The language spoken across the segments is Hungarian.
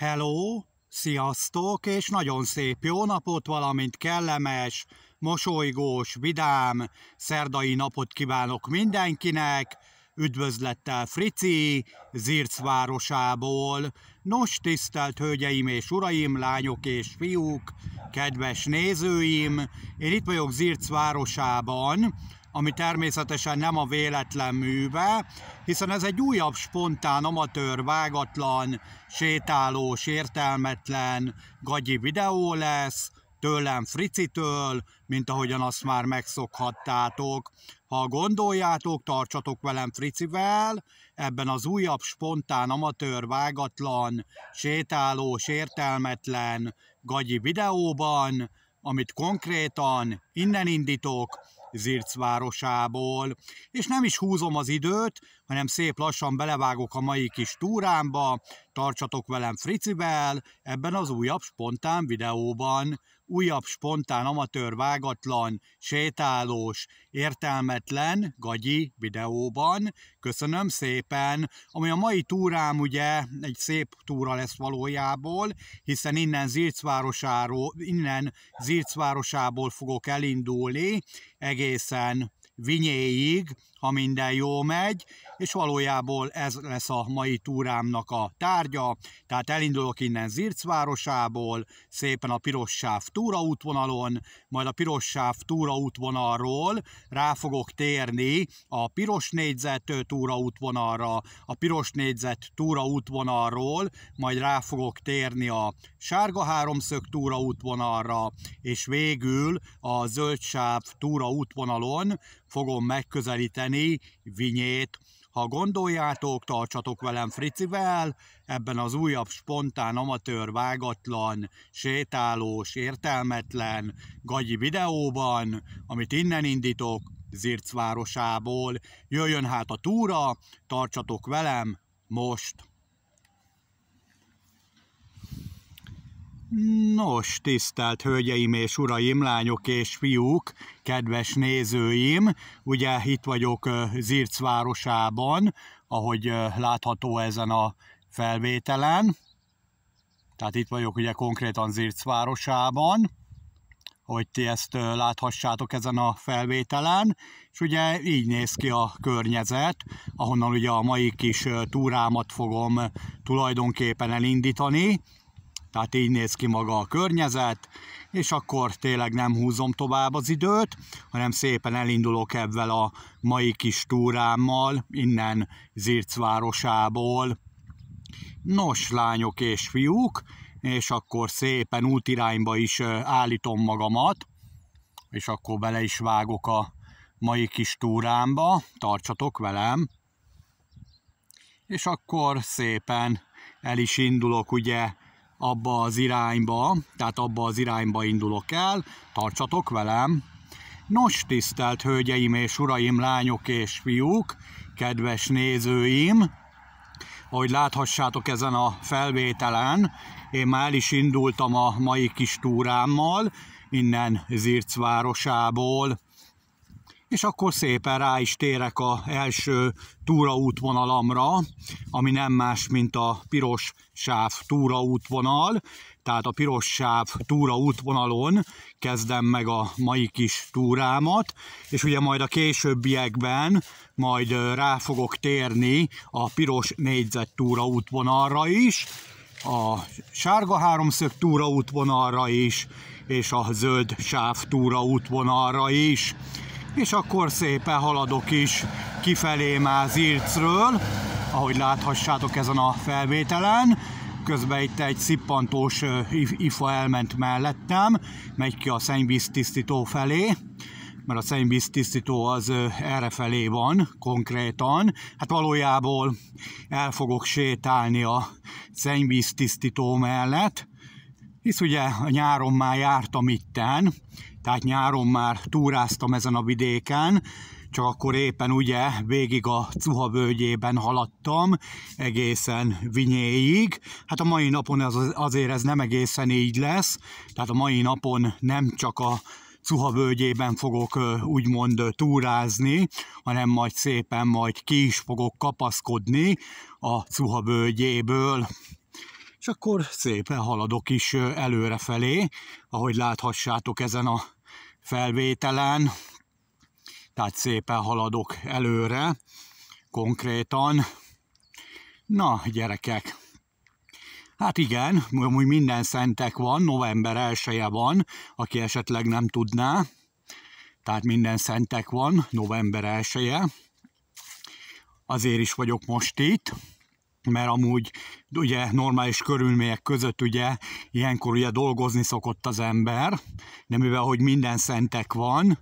Hello, sziasztok, és nagyon szép jó napot, valamint kellemes, mosolygós, vidám, szerdai napot kívánok mindenkinek, üdvözlettel Frici, Zirc városából. Nos, tisztelt hölgyeim és uraim, lányok és fiúk, kedves nézőim, én itt vagyok Zirc városában, ami természetesen nem a véletlen műve, hiszen ez egy újabb spontán, amatőr, vágatlan, sétálós, értelmetlen, gagyi videó lesz, tőlem Fricitől, mint ahogyan azt már megszokhattátok. Ha gondoljátok, tartsatok velem Fricivel, ebben az újabb spontán, amatőr, vágatlan, sétálós, értelmetlen, gagyi videóban, amit konkrétan innen indítok, Zirc városából. És nem is húzom az időt, hanem szép lassan belevágok a mai kis túrámba, tartsatok velem Fricivel ebben az újabb spontán videóban újabb spontán, amatőr, vágatlan, sétálós, értelmetlen gagyi videóban. Köszönöm szépen, ami a mai túrám ugye egy szép túra lesz valójából, hiszen innen Zircvárosáról, innen Zircvárosából fogok elindulni egészen Vinyéig, ha minden jó megy, és valójában ez lesz a mai túrámnak a tárgya, tehát elindulok innen Zirc városából, szépen a Pirossáv túraútvonalon, majd a Pirossáv túraútvonalról rá fogok térni a Piros négyzet túraútvonalra, a Piros négyzet túraútvonalról, majd rá fogok térni a Sárga háromszög túraútvonalra, és végül a Zöldsáv túraútvonalon fogom megközelíteni Benny, vinyét. Ha gondoljátok, tartsatok velem Fricivel ebben az újabb spontán, amatőr, vágatlan, sétálós, értelmetlen, gagyi videóban, amit innen indítok, Zirc városából. Jöjjön hát a túra, tartsatok velem most! Nos, tisztelt hölgyeim és uraim, lányok és fiúk, kedves nézőim, ugye itt vagyok Zirc városában, ahogy látható ezen a felvételen. Tehát itt vagyok ugye konkrétan Zirc városában, hogy ti ezt láthassátok ezen a felvételen, és ugye így néz ki a környezet, ahonnan ugye a mai kis túrámat fogom tulajdonképpen elindítani. Tehát így néz ki maga a környezet, és akkor tényleg nem húzom tovább az időt, hanem szépen elindulok ebben a mai kis túrámmal, innen Zirc városából. Nos, lányok és fiúk, és akkor szépen útirányba is állítom magamat, és akkor bele is vágok a mai kis túrámba, tartsatok velem, és akkor szépen el is indulok ugye abba az irányba, tehát abba az irányba indulok el, tartsatok velem! Nos, tisztelt hölgyeim és uraim, lányok és fiúk, kedves nézőim, ahogy láthassátok ezen a felvételen, én már el is indultam a mai kis túrámmal, innen Zirc városából és akkor szépen rá is térek a első túraútvonalamra, ami nem más, mint a piros sáv túraútvonal, tehát a piros sáv túraútvonalon kezdem meg a mai kis túrámat, és ugye majd a későbbiekben majd rá fogok térni a piros négyzet túraútvonalra is, a sárga háromszög túraútvonalra is, és a zöld sáv túraútvonalra is és akkor szépen haladok is kifelé már Zircről, ahogy láthassátok ezen a felvételen. Közben itt egy szippantós ifa elment mellettem, megy ki a szennyvíz tisztító felé, mert a szennyvíz tisztító az felé van konkrétan. Hát valójában el fogok sétálni a szennyvíz tisztító mellett, hisz ugye a nyáron már jártam itten, tehát nyáron már túráztam ezen a vidéken, csak akkor éppen ugye végig a Cuha völgyében haladtam egészen Vinyéig. Hát a mai napon ez, azért ez nem egészen így lesz, tehát a mai napon nem csak a Cuha völgyében fogok úgymond túrázni, hanem majd szépen majd ki is fogok kapaszkodni a Cuha völgyéből és akkor szépen haladok is előrefelé, ahogy láthassátok ezen a felvételen. Tehát szépen haladok előre, konkrétan. Na, gyerekek, Hát igen, amúgy minden szentek van, november 1 -e van, aki esetleg nem tudná. Tehát minden szentek van, november 1 -e. Azért is vagyok most itt mert amúgy ugye normális körülmények között ugye ilyenkor ugye dolgozni szokott az ember, de mivel hogy minden szentek van,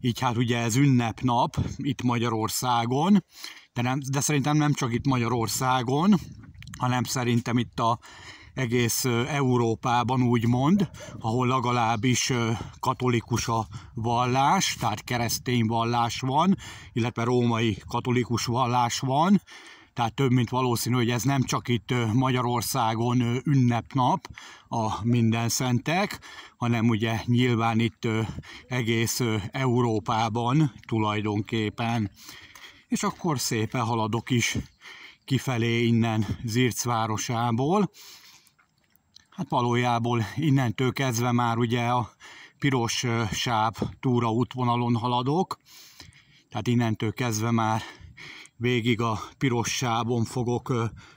így hát ugye ez ünnepnap itt Magyarországon, de, nem, de szerintem nem csak itt Magyarországon, hanem szerintem itt a egész Európában mond, ahol legalábbis katolikus a vallás, tehát keresztény vallás van, illetve római katolikus vallás van, tehát több mint valószínű, hogy ez nem csak itt Magyarországon ünnepnap a minden szentek, hanem ugye nyilván itt egész Európában tulajdonképpen. És akkor szépen haladok is kifelé innen Zirc városából. Hát valójában innentől kezdve már ugye a piros sáv túraútvonalon haladok, tehát innentől kezdve már végig a piros sávon fogok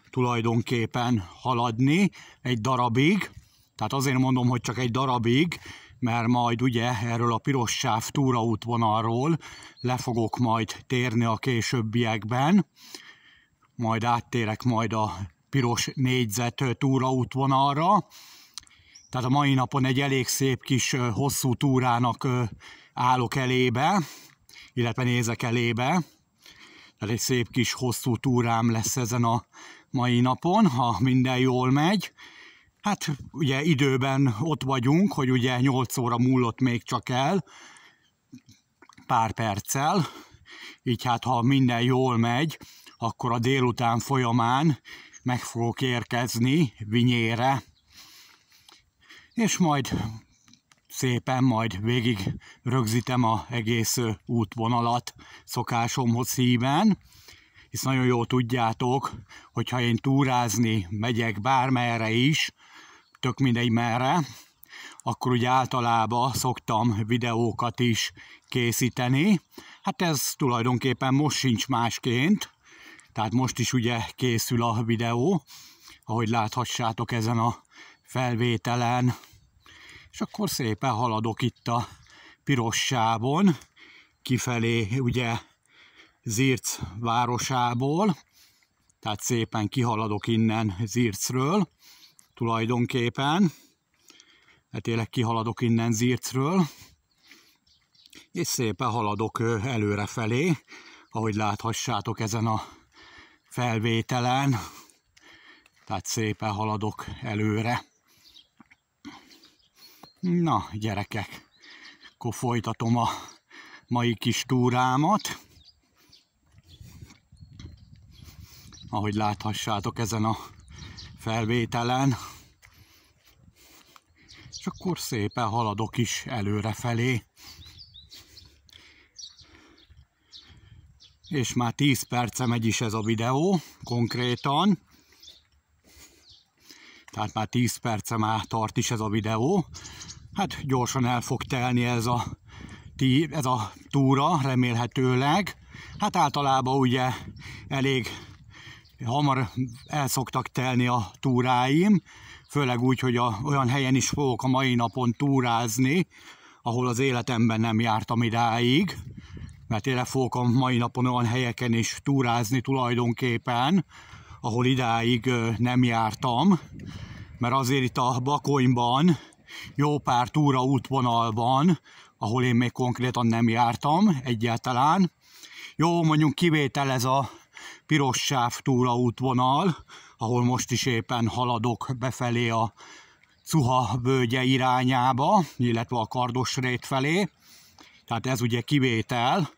tulajdonképpen haladni egy darabig. Tehát azért mondom, hogy csak egy darabig, mert majd ugye erről a piros sáv túraútvonalról le fogok majd térni a későbbiekben, majd áttérek majd a piros négyzet túraútvonalra. Tehát a mai napon egy elég szép kis hosszú túrának állok elébe, illetve nézek elébe. Elég szép kis hosszú túrám lesz ezen a mai napon, ha minden jól megy. Hát ugye időben ott vagyunk, hogy ugye 8 óra múlott még csak el, pár perccel, így hát ha minden jól megy, akkor a délután folyamán meg fogok érkezni Vinyére, és majd szépen, majd végig rögzítem a egész útvonalat szokásomhoz szíven, hisz nagyon jól tudjátok, hogyha én túrázni megyek bármerre is, tök mindegy merre, akkor ugye általában szoktam videókat is készíteni. Hát ez tulajdonképpen most sincs másként, tehát most is ugye készül a videó, ahogy láthassátok ezen a felvételen és akkor szépen haladok itt a pirossábon, kifelé ugye Zirc városából, tehát szépen kihaladok innen Zircről tulajdonképpen, mert hát tényleg kihaladok innen Zircről, és szépen haladok előre felé, ahogy láthassátok ezen a felvételen, tehát szépen haladok előre. Na, gyerekek, akkor folytatom a mai kis túrámat. Ahogy láthassátok ezen a felvételen. És akkor szépen haladok is előrefelé. És már 10 perce megy is ez a videó, konkrétan. Tehát már 10 perce már tart is ez a videó hát gyorsan el fog telni ez a, ez a túra, remélhetőleg. Hát általában ugye elég hamar el szoktak telni a túráim, főleg úgy, hogy a, olyan helyen is fogok a mai napon túrázni, ahol az életemben nem jártam idáig, mert tényleg fogok a mai napon olyan helyeken is túrázni tulajdonképpen, ahol idáig nem jártam, mert azért itt a Bakonyban jó pár túra útvonal van, ahol én még konkrétan nem jártam egyáltalán. Jó, mondjuk kivétel ez a piros sáv túraútvonal, ahol most is éppen haladok befelé a Cuha völgye irányába, illetve a rét felé. Tehát ez ugye kivétel,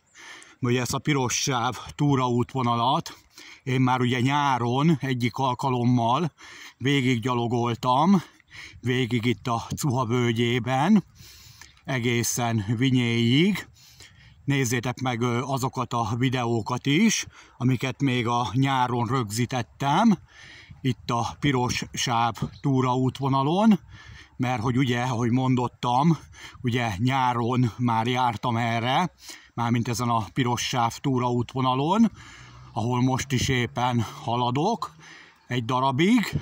hogy ezt a piros sáv túraútvonalat én már ugye nyáron egyik alkalommal végiggyalogoltam, végig itt a Cuha völgyében, egészen Vinyéig. Nézzétek meg azokat a videókat is, amiket még a nyáron rögzítettem, itt a piros sáv túraútvonalon, mert hogy ugye, ahogy mondottam, ugye nyáron már jártam erre, mármint ezen a piros sáv túraútvonalon, ahol most is éppen haladok egy darabig,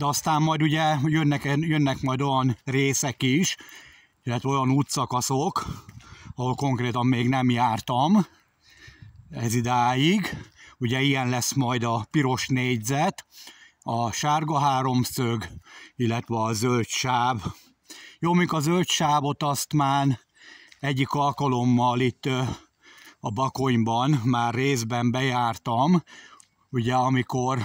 de aztán majd ugye jönnek, jönnek majd olyan részek is, illetve olyan útszakaszok, ahol konkrétan még nem jártam ez idáig. Ugye ilyen lesz majd a piros négyzet, a sárga háromszög, illetve a zöld sáv. Jó, mink a zöld sávot azt már egyik alkalommal itt a Bakonyban már részben bejártam, ugye amikor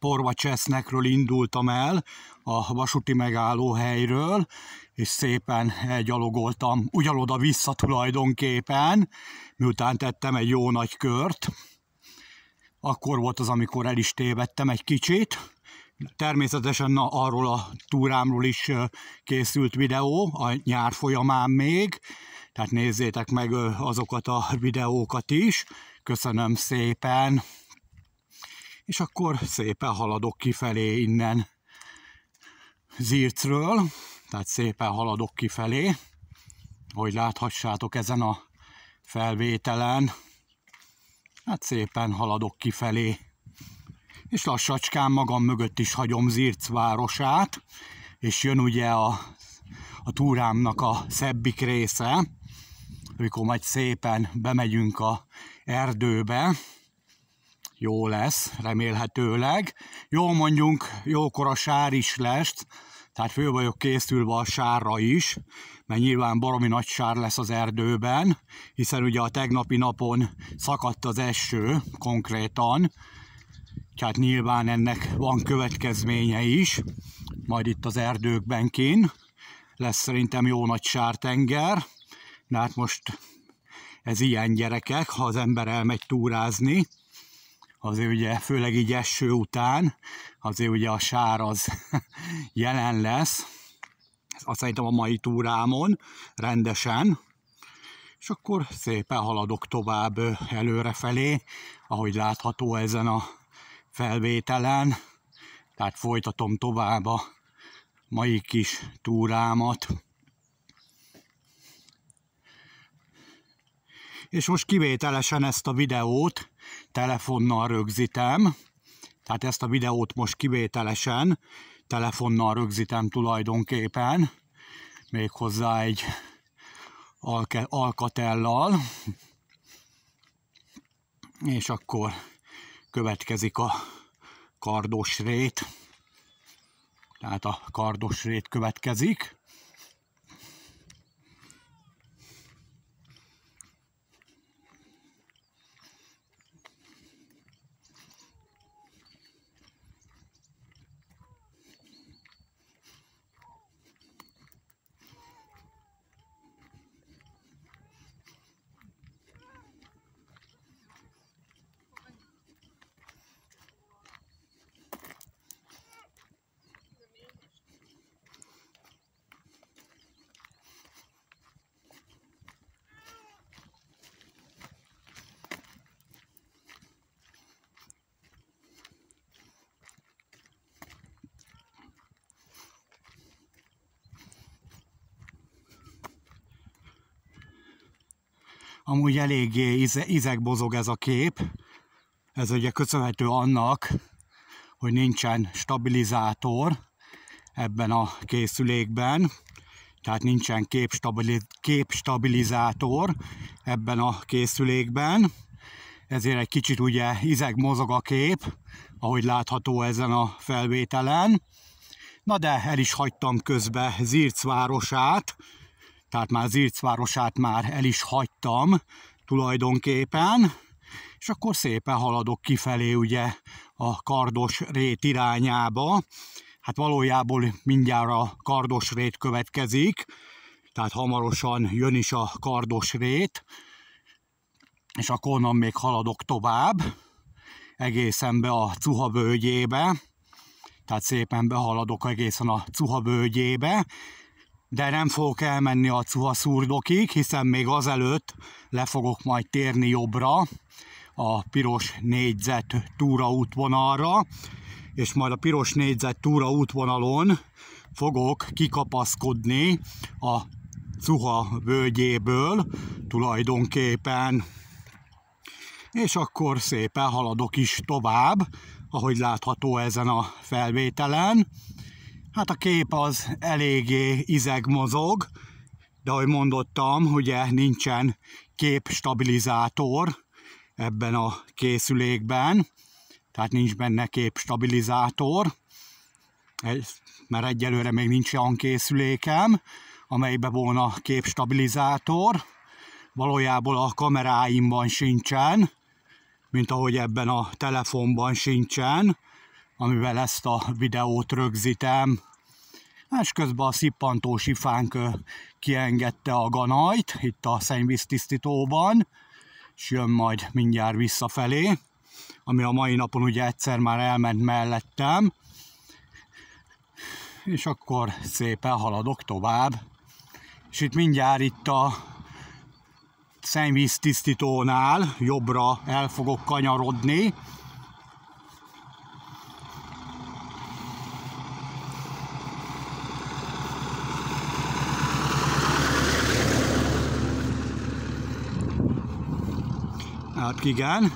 porva Csesznekről indultam el, a vasúti megállóhelyről, és szépen gyalogoltam ugyanoda vissza tulajdonképpen, miután tettem egy jó nagy kört. Akkor volt az, amikor el is tévedtem egy kicsit, Természetesen na, arról a túrámról is készült videó a nyár folyamán még, tehát nézzétek meg azokat a videókat is. Köszönöm szépen! és akkor szépen haladok kifelé innen Zircről, tehát szépen haladok kifelé, hogy láthassátok ezen a felvételen, hát szépen haladok kifelé, és lassacskán magam mögött is hagyom Zirc városát, és jön ugye a, a túrámnak a szebbik része, amikor majd szépen bemegyünk a erdőbe, jó lesz, remélhetőleg. Jó mondjunk, jókor a sár is lesz, tehát fő vagyok készülve a sárra is, mert nyilván baromi nagy sár lesz az erdőben, hiszen ugye a tegnapi napon szakadt az eső konkrétan, tehát nyilván ennek van következménye is, majd itt az erdőkben kín. Lesz szerintem jó nagy sártenger, de hát most ez ilyen gyerekek, ha az ember elmegy túrázni, azért ugye főleg így eső után, azért ugye a sár az jelen lesz, azt szerintem a mai túrámon rendesen, és akkor szépen haladok tovább előrefelé, ahogy látható ezen a felvételen, tehát folytatom tovább a mai kis túrámat. És most kivételesen ezt a videót telefonnal rögzítem, tehát ezt a videót most kivételesen telefonnal rögzítem tulajdonképpen, méghozzá egy alkatellal, és akkor következik a kardos rét, tehát a kardos rét következik, Amúgy eléggé izegbozog ez a kép. Ez ugye köszönhető annak, hogy nincsen stabilizátor ebben a készülékben, tehát nincsen képstabilizátor ebben a készülékben, ezért egy kicsit ugye izeg mozog a kép, ahogy látható ezen a felvételen. Na de el is hagytam közbe Zirc városát, tehát már Zirc városát már el is hagytam tulajdonképpen, és akkor szépen haladok kifelé ugye a kardos rét irányába. Hát valójában mindjárt a kardos rét következik, tehát hamarosan jön is a kardos rét, és akkor onnan még haladok tovább, egészen be a Cuha bőgyébe, tehát szépen behaladok egészen a Cuha bőgyébe, de nem fogok elmenni a cuhaszúrdokig, hiszen még azelőtt le fogok majd térni jobbra a piros négyzet túraútvonalra, és majd a piros négyzet túraútvonalon fogok kikapaszkodni a Cuha völgyéből tulajdonképpen. És akkor szépen haladok is tovább, ahogy látható ezen a felvételen. Hát a kép az eléggé izeg mozog, de ahogy mondottam, ugye nincsen képstabilizátor ebben a készülékben, tehát nincs benne képstabilizátor, mert egyelőre még nincs olyan készülékem, amelybe volna képstabilizátor, valójában a kameráimban sincsen, mint ahogy ebben a telefonban sincsen, amivel ezt a videót rögzítem. És közben a szippantó sifánk kiengedte a ganajt itt a szennyvíztisztítóban, és jön majd mindjárt visszafelé, ami a mai napon ugye egyszer már elment mellettem. És akkor szépen haladok tovább. És itt mindjárt itt a szennyvíztisztítónál jobbra el fogok kanyarodni, Hát igen,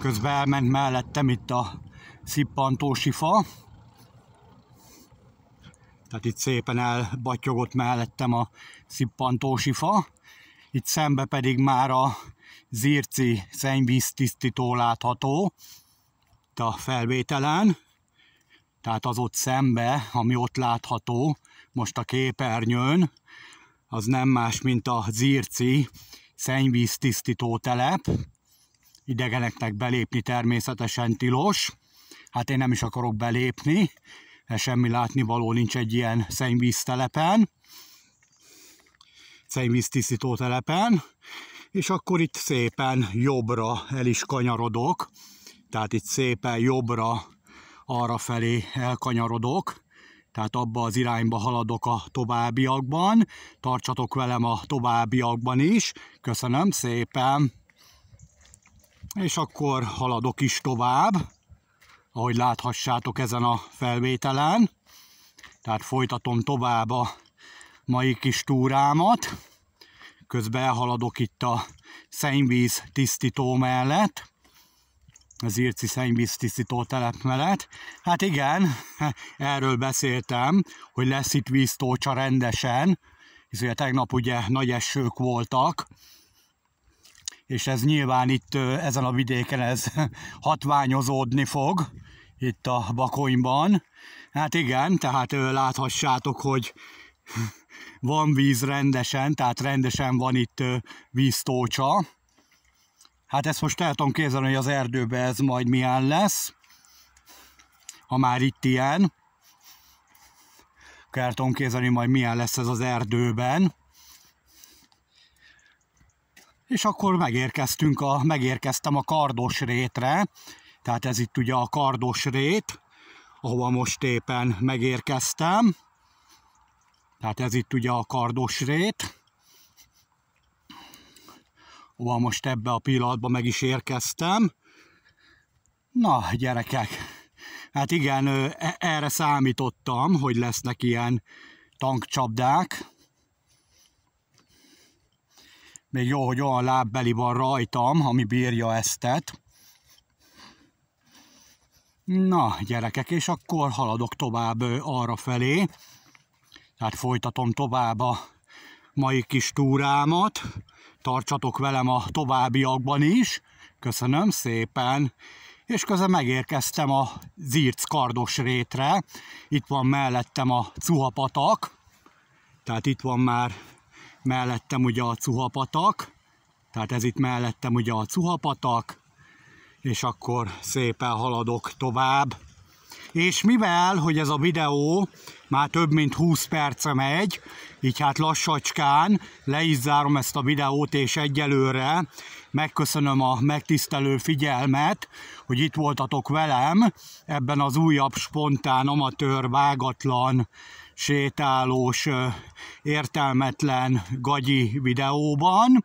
közben elment mellettem itt a szippantósi fa. Tehát itt szépen elbatyogott mellettem a szippantósi fa. Itt szembe pedig már a zirci szennyvíz tisztító látható itt a felvételen. Tehát az ott szembe, ami ott látható, most a képernyőn, az nem más, mint a zirci szennyvíz tisztító telep idegeneknek belépni természetesen tilos. Hát én nem is akarok belépni, mert semmi látnivaló nincs egy ilyen szennyvíztelepen, szennyvíztisztító telepen, és akkor itt szépen jobbra el is kanyarodok, tehát itt szépen jobbra arra felé elkanyarodok, tehát abba az irányba haladok a továbbiakban, tartsatok velem a továbbiakban is, köszönöm szépen! És akkor haladok is tovább, ahogy láthassátok ezen a felvételen. Tehát folytatom tovább a mai kis túrámat. Közben haladok itt a szennyvíz tisztító mellett az szennyvíz tisztító telep mellett. Hát igen, erről beszéltem, hogy lesz itt víztócsa rendesen, hiszen tegnap ugye nagy esők voltak, és ez nyilván itt ezen a vidéken ez hatványozódni fog, itt a Bakonyban. Hát igen, tehát láthassátok, hogy van víz rendesen, tehát rendesen van itt víztócsa. Hát ezt most el tudom képzelni, hogy az erdőbe ez majd milyen lesz, ha már itt ilyen. El tudom képzelni, majd milyen lesz ez az erdőben. És akkor megérkeztünk a, megérkeztem a kardos rétre, tehát ez itt ugye a kardos rét, ahova most éppen megérkeztem. Tehát ez itt ugye a kardos rét, ahova most ebbe a pillanatban meg is érkeztem. Na, gyerekek, hát igen, e- erre számítottam, hogy lesznek ilyen tankcsapdák, még jó, hogy olyan lábbeli van rajtam, ami bírja eztet. Na, gyerekek, és akkor haladok tovább arra felé. Tehát folytatom tovább a mai kis túrámat. Tartsatok velem a továbbiakban is. Köszönöm szépen! És közben megérkeztem a Zirc kardos rétre. Itt van mellettem a Cuhapatak. Tehát itt van már mellettem ugye a Cuhapatak, tehát ez itt mellettem ugye a Cuhapatak, és akkor szépen haladok tovább. És mivel, hogy ez a videó már több mint 20 perce megy, így hát lassacskán le is zárom ezt a videót, és egyelőre megköszönöm a megtisztelő figyelmet, hogy itt voltatok velem ebben az újabb spontán, amatőr, vágatlan sétálós, értelmetlen, gagyi videóban.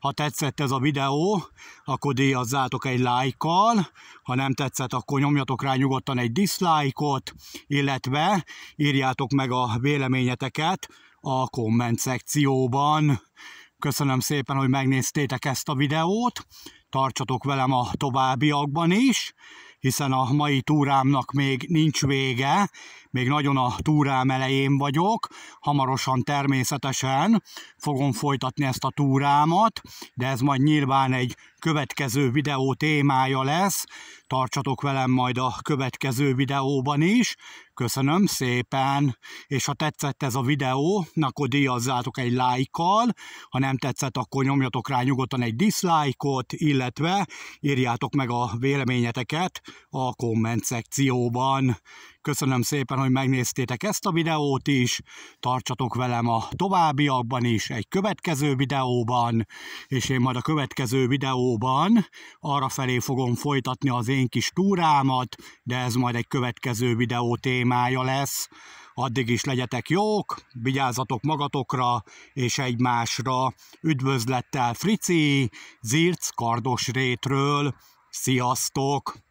Ha tetszett ez a videó, akkor díjazzátok egy lájkkal, ha nem tetszett, akkor nyomjatok rá nyugodtan egy dislike-ot, illetve írjátok meg a véleményeteket a komment szekcióban. Köszönöm szépen, hogy megnéztétek ezt a videót, tartsatok velem a továbbiakban is, hiszen a mai túrámnak még nincs vége, még nagyon a túrám elején vagyok, hamarosan természetesen fogom folytatni ezt a túrámat, de ez majd nyilván egy következő videó témája lesz, tartsatok velem majd a következő videóban is, Köszönöm szépen, és ha tetszett ez a videó, akkor díjazzátok egy lájkkal, ha nem tetszett, akkor nyomjatok rá nyugodtan egy dislike illetve írjátok meg a véleményeteket a komment szekcióban. Köszönöm szépen, hogy megnéztétek ezt a videót is, tartsatok velem a továbbiakban is, egy következő videóban, és én majd a következő videóban arra felé fogom folytatni az én kis túrámat, de ez majd egy következő videó témája lesz. Addig is legyetek jók, vigyázzatok magatokra és egymásra. Üdvözlettel Frici, Zirc, Kardos rétről. Sziasztok!